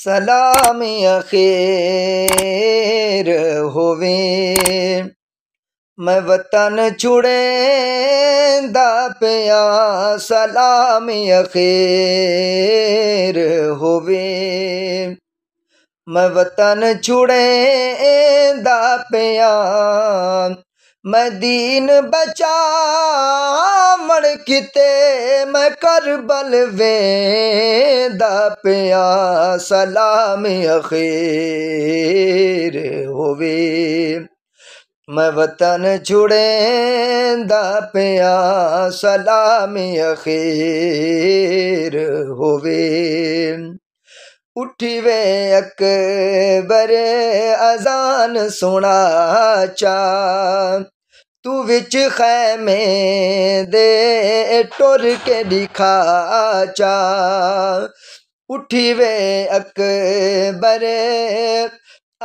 सलाम अखेर होवे मैं वतन छुड़े दा पिया सलाम अखेर होवे मैं वतन छुड़े दया मैं दीन बचा मण किते मैं कर बल वे दपया सलाम अखीर होवे मैं वतन छुड़े दपया सलाम अखीर होवे उठी वे अक अकबर अजान सुना चा तू बिच खैमे दे टुर के दिखाचा उठी वे अकबर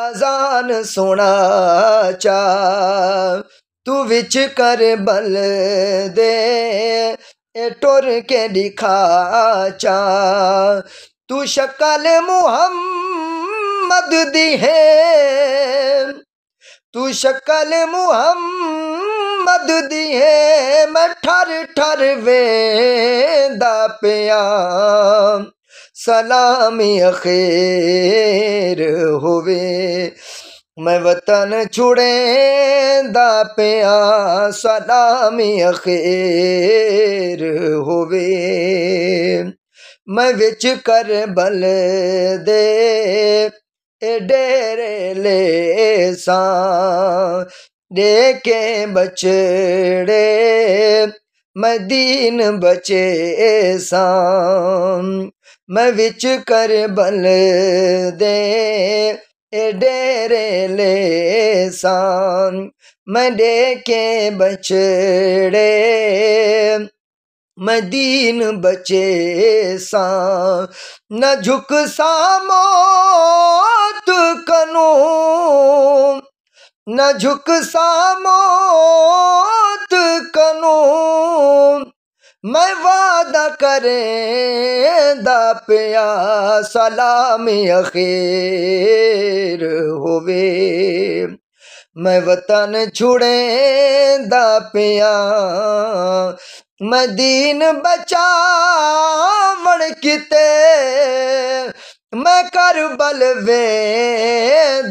अजान चा तू बिच कर बल दे टुर के दिखाचा तू शकल मुहम्मद दी है तू शकल मुहम्मद मद दिए मैं ठर ठर वे पिया सलामी खैर होवे मैं वतन छुड़े दा सलामी अखेर होवे मैं बिच कर बल दे डेरे ले सा डेके बचड़े मदीन बचे मैं विच कर बल दे ए डेरे ले लेसां मेके बचड़े मदीन बचे सा न झुक सामो न झुक सा कनू मैं वादा करे दा सलामी अखेर होवे मैं वतन छुड़े दा मैं दीन बचावण किते बल वे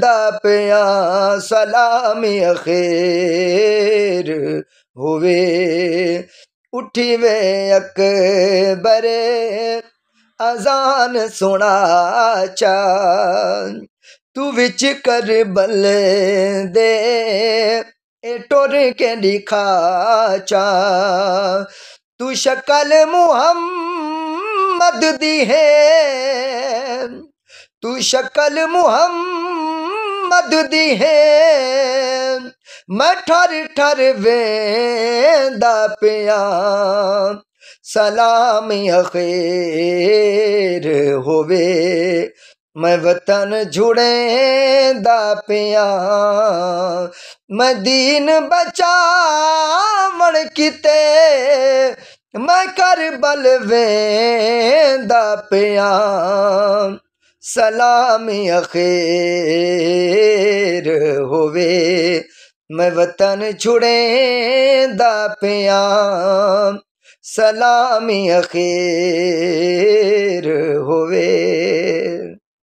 सलामी अखेर हुए उठी वे अक कर बल दे टोर के लिखा चा तू शकल मुहम्मद आमद दी है तू शक्ल मद दी है मैं ठर ठर वे पिया सलाम अखेर होवे मैं वतन जुड़े दा पिया मैं दीन बचा मन किते मैं कर बलवेंदा पिया सलामी अखेर होवे मैं वतन छुड़ेंदा पिया सलामी अखेर होवे